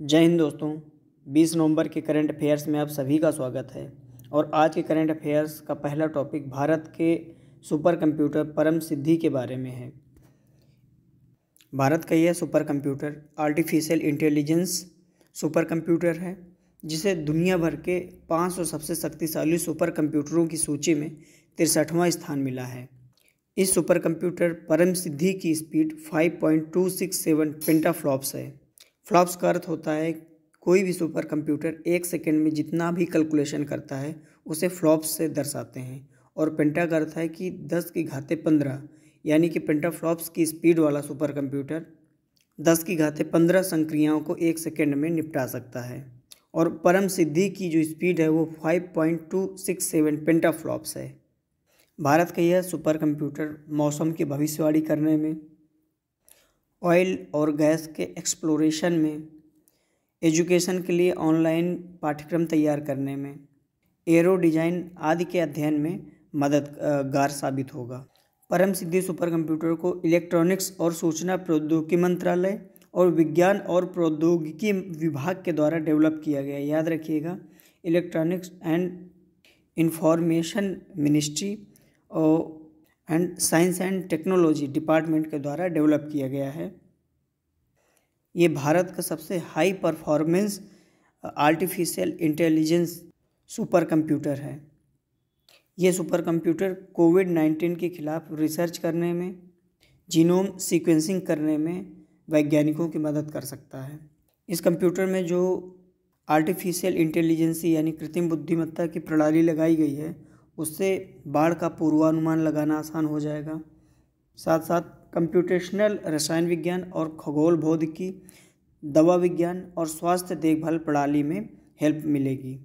जय हिंद दोस्तों 20 नवंबर के करंट अफेयर्स में आप सभी का स्वागत है और आज के करंट अफेयर्स का पहला टॉपिक भारत के सुपर कंप्यूटर परम सिद्धि के बारे में है भारत का यह super computer artificial intelligence super computer है जिसे दुनिया भर के 500 सबसे शक्तिशाली सुपर कंप्यूटरों की सूची में तिरसठवां स्थान मिला है इस सुपर कंप्यूटर परम सिद्धि की स्पीड 5.267 पेंटाफ्लॉप्स है फ्लॉप्स का अर्थ होता है कोई भी सुपर कंप्यूटर एक सेकेंड में जितना भी कैलकुलेशन करता है उसे फ्लॉप्स से दर्शाते हैं और पेंटा का अर्थ है कि दस की घाते पंद्रह यानी कि पेंटा फ्लॉप्स की स्पीड वाला सुपर कंप्यूटर दस की घाते पंद्रह संक्रियाओं को एक सेकेंड में निपटा सकता है और परम सिद्धि की जो स्पीड है वो five point two six seven peta flops है भारत का यह सुपर कंप्यूटर मौसम की भविष्यवाणी करने में ऑयल और गैस के एक्सप्लोरेशन में एजुकेशन के लिए ऑनलाइन पाठ्यक्रम तैयार करने में एरो डिजाइन आदि के अध्ययन में मददगार साबित होगा परम सिद्धि सुपर कंप्यूटर को इलेक्ट्रॉनिक्स और सूचना प्रौद्योगिकी मंत्रालय और विज्ञान और प्रौद्योगिकी विभाग के द्वारा डेवलप किया गया याद रखिएगा इलेक्ट्रॉनिक्स एंड इंफॉर्मेशन मिनिस्ट्री और and science and technology department के द्वारा डेवलप किया गया है ये भारत का सबसे high performance artificial intelligence super computer है ये सुपर कंप्यूटर कोविड नाइन्टीन के खिलाफ रिसर्च करने में जीनोम सीक्वेंसिंग करने में वैज्ञानिकों की मदद कर सकता है इस कंप्यूटर में जो आर्टिफिशियल इंटेलिजेंसी यानी कृत्रिम बुद्धिमत्ता की प्रणाली लगाई गई है उससे बाढ़ का पूर्वानुमान लगाना आसान हो जाएगा साथ साथ कंप्यूटेशनल रसायन विज्ञान और खगोल भौतिकी दवा विज्ञान और स्वास्थ्य देखभाल प्रणाली में हेल्प मिलेगी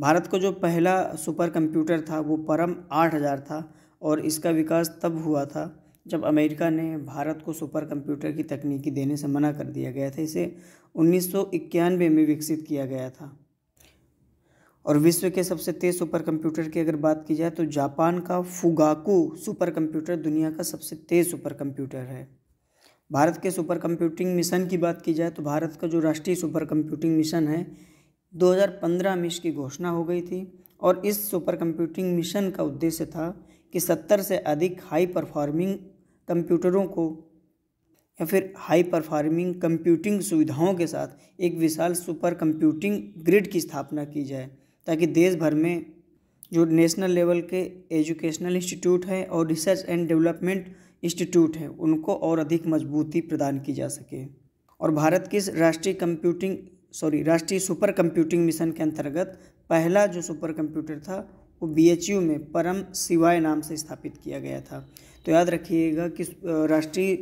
भारत को जो पहला सुपर कंप्यूटर था वो परम आठ हज़ार था और इसका विकास तब हुआ था जब अमेरिका ने भारत को सुपर कंप्यूटर की तकनीकी देने से मना कर दिया गया था इसे उन्नीस में विकसित किया गया था और विश्व के सबसे तेज़ सुपर कंप्यूटर की अगर बात की जाए तो जापान का फुगाकू सुपर कंप्यूटर दुनिया का सबसे तेज़ सुपर कंप्यूटर है भारत के सुपर कंप्यूटिंग मिशन की बात की जाए तो भारत का जो राष्ट्रीय सुपर कंप्यूटिंग मिशन है 2015 में इसकी घोषणा हो गई थी और इस सुपर कंप्यूटिंग मिशन का उद्देश्य था कि 70 से अधिक हाई परफॉर्मिंग कंप्यूटरों को या फिर हाई परफॉर्मिंग कंप्यूटिंग सुविधाओं के साथ एक विशाल सुपर कंप्यूटिंग ग्रिड की स्थापना की जाए ताकि देश भर में जो नेशनल लेवल के एजुकेशनल इंस्टीट्यूट हैं और रिसर्च एंड डेवलपमेंट इंस्टीट्यूट हैं उनको और अधिक मजबूती प्रदान की जा सके और भारत के राष्ट्रीय कंप्यूटिंग सॉरी राष्ट्रीय सुपर कंप्यूटिंग मिशन के अंतर्गत पहला जो सुपर कंप्यूटर था वो बी में परम शिवाय नाम से स्थापित किया गया था तो याद रखिएगा कि राष्ट्रीय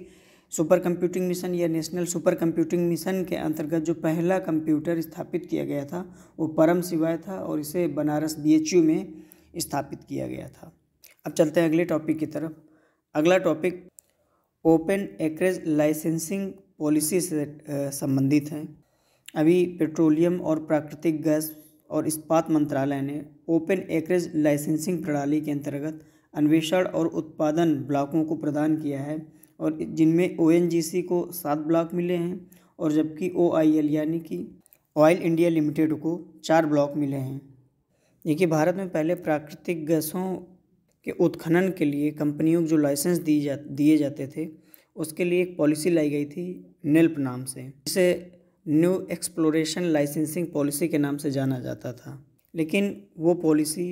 सुपर कंप्यूटिंग मिशन या नेशनल सुपर कंप्यूटिंग मिशन के अंतर्गत जो पहला कंप्यूटर स्थापित किया गया था वो परम शिवाय था और इसे बनारस बीएचयू में स्थापित किया गया था अब चलते हैं अगले टॉपिक की तरफ अगला topic open acreage licensing policy से संबंधित है अभी पेट्रोलियम और प्राकृतिक गैस और इस्पात मंत्रालय ने ओपन एक्रेज लाइसेंसिंग प्रणाली के अंतर्गत अन्वेषण और उत्पादन ब्लॉकों को प्रदान किया है और जिनमें ओ को सात ब्लॉक मिले हैं और जबकि ओ यानी कि ऑयल इंडिया लिमिटेड को चार ब्लॉक मिले हैं देखिए भारत में पहले प्राकृतिक गैसों के उत्खनन के लिए कंपनियों को जो लाइसेंस दिए जा दिए जाते थे उसके लिए एक पॉलिसी लाई गई थी नेल्प e नाम से जिसे न्यू एक्सप्लोरेशन लाइसेंसिंग पॉलिसी के नाम से जाना जाता था लेकिन वो पॉलिसी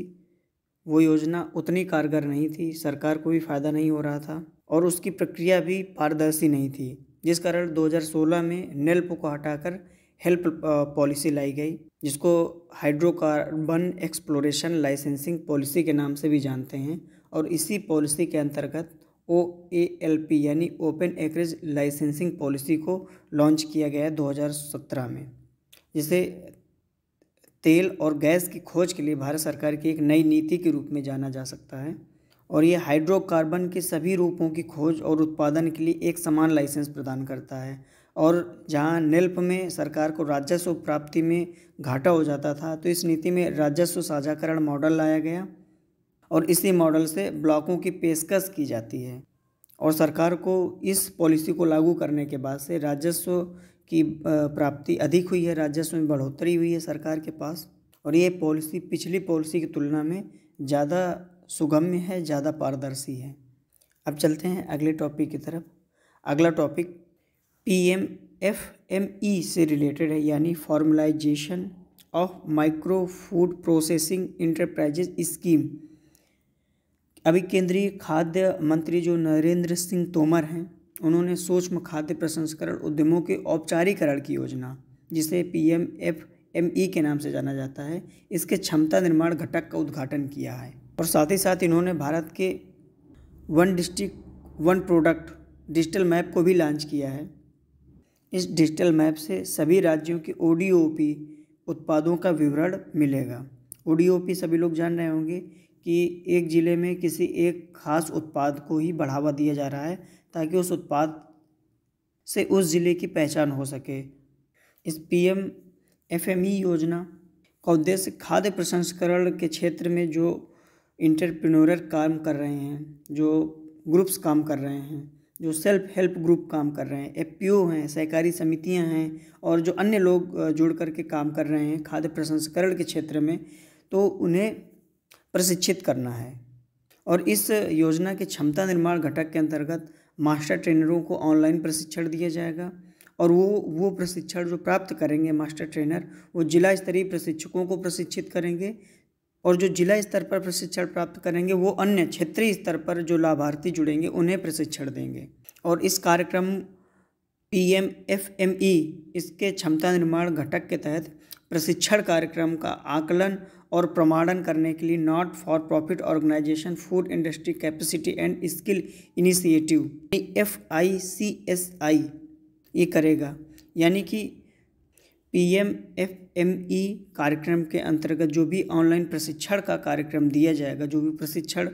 वो योजना उतनी कारगर नहीं थी सरकार को भी फ़ायदा नहीं हो रहा था और उसकी प्रक्रिया भी पारदर्शी नहीं थी जिस कारण 2016 में नेल्प को हटाकर हेल्प पॉलिसी लाई गई जिसको हाइड्रोकार्बन एक्सप्लोरेशन लाइसेंसिंग पॉलिसी के नाम से भी जानते हैं और इसी पॉलिसी के अंतर्गत ओ ए एल पी यानी ओपन एकरेज लाइसेंसिंग पॉलिसी को लॉन्च किया गया 2017 में जिसे तेल और गैस की खोज के लिए भारत सरकार की एक नई नीति के रूप में जाना जा सकता है और ये हाइड्रोकार्बन के सभी रूपों की खोज और उत्पादन के लिए एक समान लाइसेंस प्रदान करता है और जहाँ नेल्प में सरकार को राजस्व प्राप्ति में घाटा हो जाता था तो इस नीति में राजस्व साझाकरण मॉडल लाया गया और इसी मॉडल से ब्लॉकों की पेशकश की जाती है और सरकार को इस पॉलिसी को लागू करने के बाद से राजस्व की प्राप्ति अधिक हुई है राजस्व में बढ़ोतरी हुई है सरकार के पास और ये पॉलिसी पिछली पॉलिसी की तुलना में ज़्यादा सुगम्य है ज़्यादा पारदर्शी है अब चलते हैं अगले टॉपिक की तरफ अगला topic P M F M E से रिलेटेड है यानी formalisation of micro food processing enterprises scheme अभी केंद्रीय खाद्य मंत्री जो नरेंद्र सिंह तोमर हैं उन्होंने सूक्ष्म खाद्य प्रसंस्करण उद्यमों के औपचारिकरण की योजना जिसे P M F M E के नाम से जाना जाता है इसके क्षमता निर्माण घटक का उद्घाटन किया है और साथ ही साथ इन्होंने भारत के one district one product digital map को भी लॉन्च किया है इस डिजिटल मैप से सभी राज्यों के ओ उत्पादों का विवरण मिलेगा ओ सभी लोग जान रहे होंगे कि एक ज़िले में किसी एक खास उत्पाद को ही बढ़ावा दिया जा रहा है ताकि उस उत्पाद से उस ज़िले की पहचान हो सके इस पीएम एफएमई योजना का उद्देश्य खाद्य प्रसंस्करण के क्षेत्र में जो इंटरप्रनोर काम कर रहे हैं जो ग्रुप्स काम कर रहे हैं जो सेल्फ हेल्प ग्रुप काम कर रहे हैं एफ हैं सहकारी समितियां हैं और जो अन्य लोग जुड़ कर के काम कर रहे हैं खाद्य प्रसंस्करण के क्षेत्र में तो उन्हें प्रशिक्षित करना है और इस योजना के क्षमता निर्माण घटक के अंतर्गत मास्टर ट्रेनरों को ऑनलाइन प्रशिक्षण दिया जाएगा और वो वो प्रशिक्षण जो प्राप्त करेंगे मास्टर ट्रेनर वो जिला स्तरीय प्रशिक्षकों को प्रशिक्षित करेंगे और जो जिला स्तर पर प्रशिक्षण प्राप्त करेंगे वो अन्य क्षेत्रीय स्तर पर जो लाभार्थी जुड़ेंगे उन्हें प्रशिक्षण देंगे और इस कार्यक्रम P M F M E इसके क्षमता निर्माण घटक के तहत प्रशिक्षण कार्यक्रम का आकलन और प्रमाणन करने के लिए not for profit organisation food industry capacity and skill initiative F I C S I ये करेगा यानी कि एम ई कार्यक्रम के अंतर्गत जो भी ऑनलाइन प्रशिक्षण का कार्यक्रम दिया जाएगा जो भी प्रशिक्षण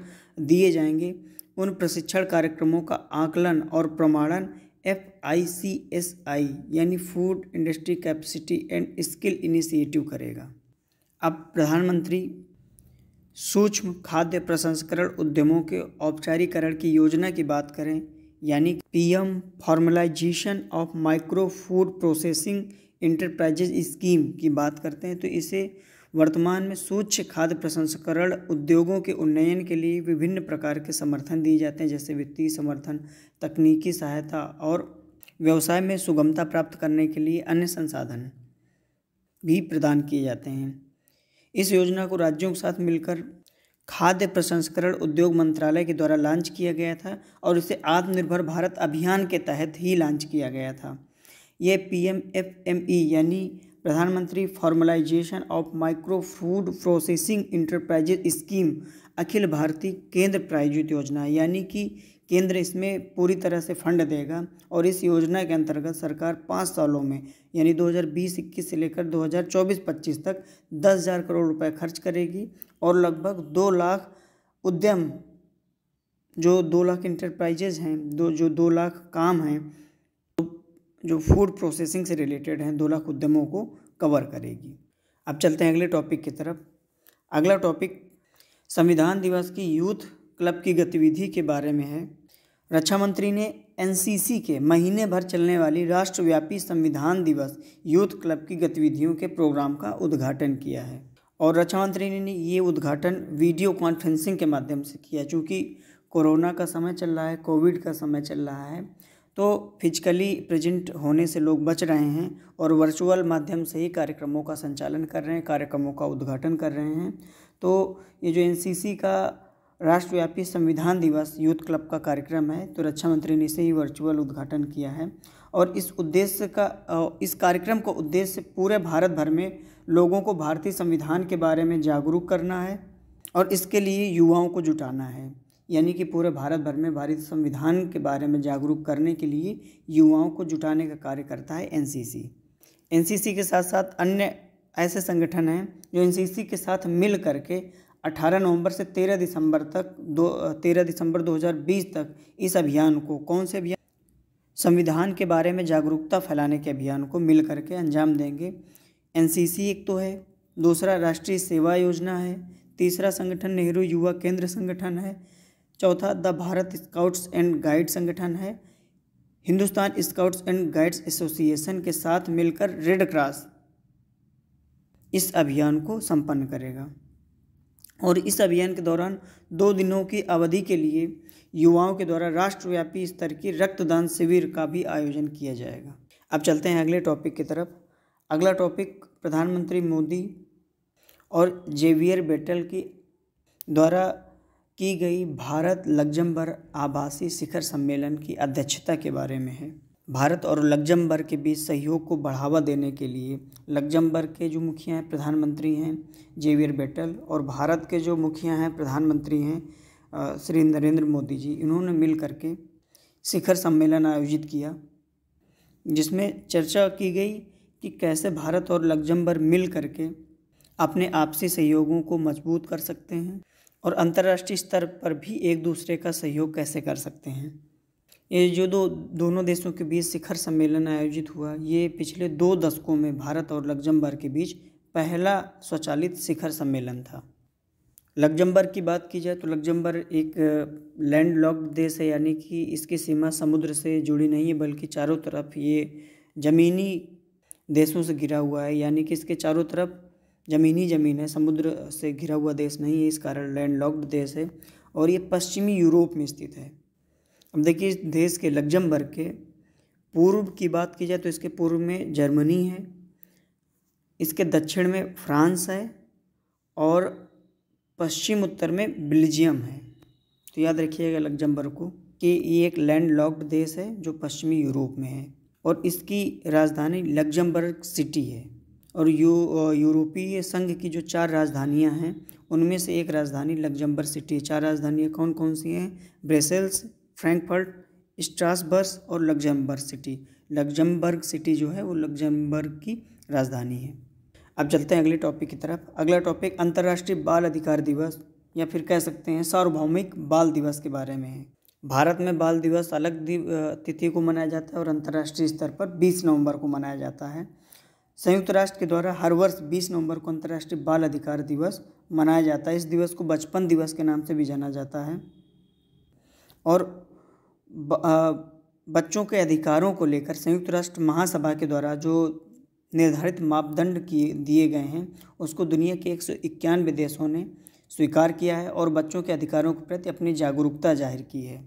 दिए जाएंगे उन प्रशिक्षण कार्यक्रमों का आकलन और प्रमाणन F I C S I यानी food industry capacity and skill initiative करेगा अब प्रधानमंत्री सूक्ष्म खाद्य प्रसंस्करण उद्यमों के औपचारिकरण की योजना की बात करें यानी PM formalisation of micro food processing enterprises scheme की बात करते हैं तो इसे वर्तमान में सूक्ष्म खाद्य प्रसंस्करण उद्योगों के उन्नयन के लिए विभिन्न प्रकार के समर्थन दिए जाते हैं जैसे वित्तीय समर्थन तकनीकी सहायता और व्यवसाय में सुगमता प्राप्त करने के लिए अन्य संसाधन भी प्रदान किए जाते हैं इस योजना को राज्यों के साथ मिलकर खाद्य प्रसंस्करण उद्योग मंत्रालय के द्वारा लॉन्च किया गया था और इसे आत्मनिर्भर भारत अभियान के तहत ही लॉन्च किया गया था ये P M F M E यानी प्रधानमंत्री formalisation of micro food processing enterprises scheme अखिल भारतीय केंद्र प्रायोजित योजना यानी कि केंद्र इसमें पूरी तरह से फंड देगा और इस योजना के अंतर्गत सरकार पाँच सालों में यानी 2020-21 से लेकर 2024-25 तक दस हज़ार करोड़ रुपए खर्च करेगी और लगभग दो लाख उद्यम जो दो लाख इंटरप्राइजेज हैं दो जो दो लाख काम हैं जो फूड प्रोसेसिंग से रिलेटेड हैं दो लाख उद्यमों को कवर करेगी अब चलते हैं अगले टॉपिक की तरफ अगला टॉपिक संविधान दिवस की यूथ क्लब की गतिविधि के बारे में है रक्षा मंत्री ने एनसीसी के महीने भर चलने वाली राष्ट्रव्यापी संविधान दिवस यूथ क्लब की गतिविधियों के प्रोग्राम का उद्घाटन किया है और रक्षा मंत्री ने ये उद्घाटन वीडियो कॉन्फ्रेंसिंग के माध्यम से किया चूँकि कोरोना का समय चल रहा है कोविड का समय चल रहा है तो फिजिकली प्रेजेंट होने से लोग बच रहे हैं और वर्चुअल माध्यम से ही कार्यक्रमों का संचालन कर रहे हैं कार्यक्रमों का उद्घाटन कर रहे हैं तो ये जो एनसीसी का राष्ट्रव्यापी संविधान दिवस यूथ क्लब का कार्यक्रम है तो रक्षा मंत्री ने इसे ही वर्चुअल उद्घाटन किया है और इस उद्देश्य का इस कार्यक्रम का उद्देश्य पूरे भारत भर में लोगों को भारतीय संविधान के बारे में जागरूक करना है और इसके लिए युवाओं को जुटाना है यानी कि पूरे भारत भर में भारतीय संविधान के बारे में जागरूक करने के लिए युवाओं को जुटाने का कार्य करता है एन एनसीसी के साथ साथ अन्य ऐसे संगठन हैं जो एनसीसी के साथ मिल करके 18 नवंबर से 13 दिसंबर तक दो तेरह दिसंबर 2020 तक इस अभियान को कौन से अभियान संविधान के बारे में जागरूकता फैलाने के अभियान को मिल करके अंजाम देंगे एनसीसी एक तो है दूसरा राष्ट्रीय सेवा योजना है तीसरा संगठन नेहरू युवा केंद्र संगठन है चौथा the Bharat scouts and guide संगठन है Hindustan scouts and guides association के साथ मिलकर रेड क्रॉस इस अभियान को संपन्न करेगा और इस अभियान के दौरान दो दिनों की अवधि के लिए युवाओं के द्वारा राष्ट्रव्यापी स्तर की रक्तदान शिविर का भी आयोजन किया जाएगा अब चलते हैं अगले टॉपिक की तरफ अगला टॉपिक प्रधानमंत्री मोदी और जेवियर बेटल की द्वारा की गई भारत लग्जमबर्ग आभासी शिखर सम्मेलन की अध्यक्षता के बारे में है भारत और लग्जमबर्ग के बीच सहयोग को बढ़ावा देने के लिए लग्जमबर्ग के जो मुखिया हैं प्रधानमंत्री हैं जेवियर बेटल और भारत के जो मुखिया हैं प्रधानमंत्री हैं श्री नरेंद्र मोदी जी इन्होंने मिल करके शिखर सम्मेलन आयोजित किया जिसमें चर्चा की गई कि कैसे भारत और लग्जमबर्ग मिल करके अपने आपसी सहयोगों को मजबूत कर सकते हैं और अंतर्राष्ट्रीय स्तर पर भी एक दूसरे का सहयोग कैसे कर सकते हैं ये जो दो दोनों देशों के बीच शिखर सम्मेलन आयोजित हुआ ये पिछले दो दशकों में भारत और लग्जमबर्ग के बीच पहला स्वचालित शिखर सम्मेलन था लग्जमबर्ग की बात की जाए तो लग्जमबर्ग एक लैंड लॉक्ड देश है यानी कि इसकी सीमा समुद्र से जुड़ी नहीं है बल्कि चारों तरफ ये ज़मीनी देशों से घिरा हुआ है यानी कि इसके चारों तरफ ज़मीनी ज़मीन है समुद्र से घिरा हुआ देश नहीं है इस कारण लैंडलॉक्ड देश है और ये पश्चिमी यूरोप में स्थित है अब देखिए इस देश के लग्जमबर्ग के पूर्व की बात की जाए तो इसके पूर्व में जर्मनी है इसके दक्षिण में फ्रांस है और पश्चिम उत्तर में बेल्जियम है तो याद रखिएगा लग्जमबर्ग को कि ये एक लैंड लॉक्ड देश है जो पश्चिमी यूरोप में है और इसकी राजधानी लग्जमबर्ग सिटी है और यू यूरोपीय संघ की जो चार राजधानियां हैं उनमें से एक राजधानी लग्जम्बर सिटी है चार राजधानियां कौन कौन सी हैं ब्रेसल्स फ्रैंकफर्ट स्ट्रासबर्स और लग्जम्बर सिटी लग्जम्बर्ग सिटी जो है वो लग्जम्बर्ग की राजधानी है अब चलते हैं अगले टॉपिक की तरफ अगला टॉपिक अंतर्राष्ट्रीय बाल अधिकार दिवस या फिर कह सकते हैं सार्वभौमिक बाल दिवस के बारे में है भारत में बाल दिवस अलग तिथि को मनाया जाता है और अंतर्राष्ट्रीय स्तर पर 20 नवंबर को मनाया जाता है संयुक्त राष्ट्र के द्वारा हर वर्ष 20 नवंबर को अंतर्राष्ट्रीय बाल अधिकार दिवस मनाया जाता है इस दिवस को बचपन दिवस के नाम से भी जाना जाता है और बच्चों के अधिकारों को लेकर संयुक्त राष्ट्र महासभा के द्वारा जो निर्धारित मापदंड किए दिए गए हैं उसको दुनिया के एक देशों ने स्वीकार किया है और बच्चों के अधिकारों के प्रति अपनी जागरूकता जाहिर की है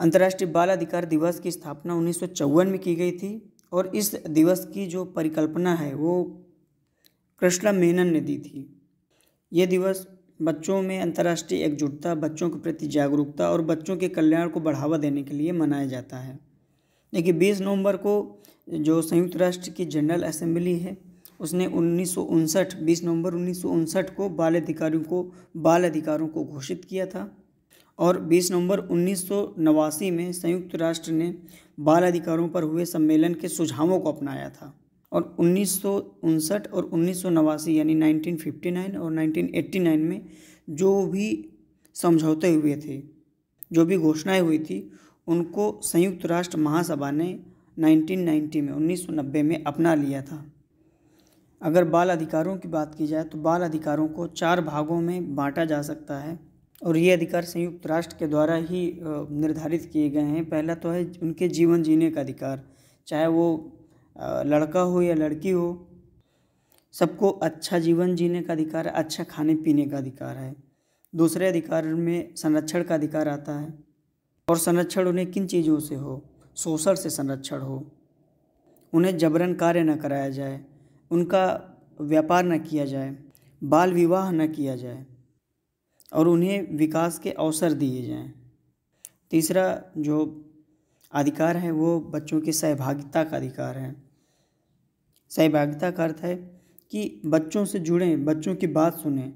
अंतर्राष्ट्रीय बाल अधिकार दिवस की स्थापना उन्नीस में की गई थी और इस दिवस की जो परिकल्पना है वो कृष्णा मेनन ने दी थी ये दिवस बच्चों में अंतर्राष्ट्रीय एकजुटता बच्चों के प्रति जागरूकता और बच्चों के कल्याण को बढ़ावा देने के लिए मनाया जाता है देखिए बीस नवंबर को जो संयुक्त राष्ट्र की जनरल असेंबली है उसने उन्नीस बीस नवंबर उन्नीस को बाल अधिकारियों को बाल अधिकारों को घोषित किया था और 20 नवंबर उन्नीस में संयुक्त राष्ट्र ने बाल अधिकारों पर हुए सम्मेलन के सुझावों को अपनाया था और उन्नीस और उन्नीस यानी 1959 और 1989 में जो भी समझौते हुए थे जो भी घोषणाएं हुई थी उनको संयुक्त राष्ट्र महासभा ने 1990 में 1990 में अपना लिया था अगर बाल अधिकारों की बात की जाए तो बाल अधिकारों को चार भागों में बांटा जा सकता है और ये अधिकार संयुक्त राष्ट्र के द्वारा ही निर्धारित किए गए हैं पहला तो है उनके जीवन जीने का अधिकार चाहे वो लड़का हो या लड़की हो सबको अच्छा जीवन जीने का अधिकार है अच्छा खाने पीने का अधिकार है दूसरे अधिकार में संरक्षण का अधिकार आता है और संरक्षण उन्हें किन चीज़ों से हो शोषण से संरक्षण हो उन्हें जबरन कार्य न कराया जाए उनका व्यापार न किया जाए बाल विवाह न किया जाए और उन्हें विकास के अवसर दिए जाएं तीसरा जो अधिकार है वो बच्चों की सहभागिता का अधिकार है सहभागिता का अर्थ है कि बच्चों से जुड़ें बच्चों की बात सुने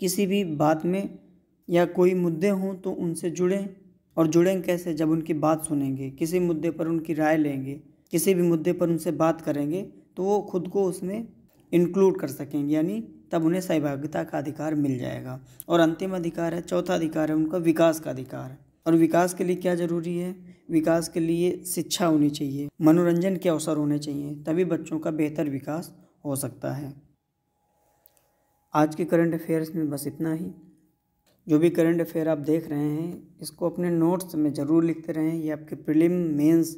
किसी भी बात में या कोई मुद्दे हों तो उनसे जुड़ें और जुड़ें कैसे जब उनकी बात सुनेंगे किसी मुद्दे पर उनकी राय लेंगे किसी भी मुद्दे पर उनसे बात करेंगे तो वो खुद को उसमें इंक्लूड कर सकेंगे यानी तब उन्हें सहभागिता का अधिकार मिल जाएगा और अंतिम अधिकार है चौथा अधिकार है उनका विकास का अधिकार और विकास के लिए क्या ज़रूरी है विकास के लिए शिक्षा होनी चाहिए मनोरंजन के अवसर होने चाहिए तभी बच्चों का बेहतर विकास हो सकता है आज के करंट अफेयर्स में बस इतना ही जो भी करंट अफेयर आप देख रहे हैं इसको अपने नोट्स में ज़रूर लिखते रहें ये आपके प्रिलिम मेंस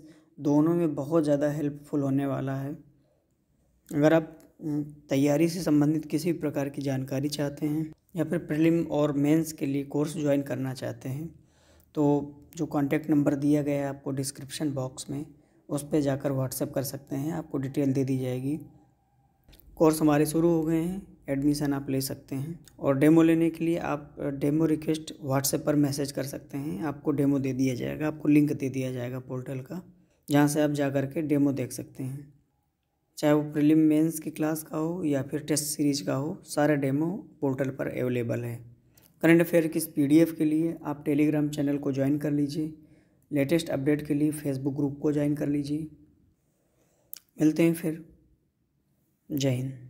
दोनों में बहुत ज़्यादा हेल्पफुल होने वाला है अगर आप तैयारी से संबंधित किसी भी प्रकार की जानकारी चाहते हैं या फिर प्रिलिम और मेंस के लिए कोर्स ज्वाइन करना चाहते हैं तो जो कांटेक्ट नंबर दिया गया है आपको डिस्क्रिप्शन बॉक्स में उस पर जाकर व्हाट्सएप कर सकते हैं आपको डिटेल दे दी जाएगी कोर्स हमारे शुरू हो गए हैं एडमिशन आप ले सकते हैं और डेमो लेने के लिए आप डेमो रिक्वेस्ट व्हाट्सएप पर मैसेज कर सकते हैं आपको डेमो दे दिया जाएगा आपको लिंक दे दिया जाएगा पोर्टल का जहाँ से आप जा कर के डेमो देख सकते हैं चाहे वो प्रिलिम मेंस की क्लास का हो या फिर टेस्ट सीरीज का हो सारे डेमो पोर्टल पर अवेलेबल है करंट अफेयर की इस पीडीएफ के लिए आप टेलीग्राम चैनल को ज्वाइन कर लीजिए लेटेस्ट अपडेट के लिए फेसबुक ग्रुप को ज्वाइन कर लीजिए मिलते हैं फिर जय हिंद